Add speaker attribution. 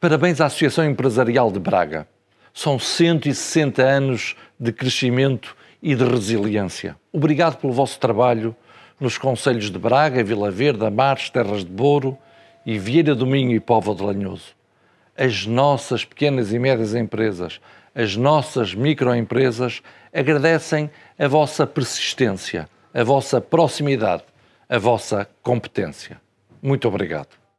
Speaker 1: Parabéns à Associação Empresarial de Braga. São 160 anos de crescimento e de resiliência. Obrigado pelo vosso trabalho nos Conselhos de Braga, Vila Verde, Amares, Terras de Boro e Vieira do Minho e Povo de Lanhoso. As nossas pequenas e médias empresas, as nossas microempresas agradecem a vossa persistência, a vossa proximidade, a vossa competência. Muito obrigado.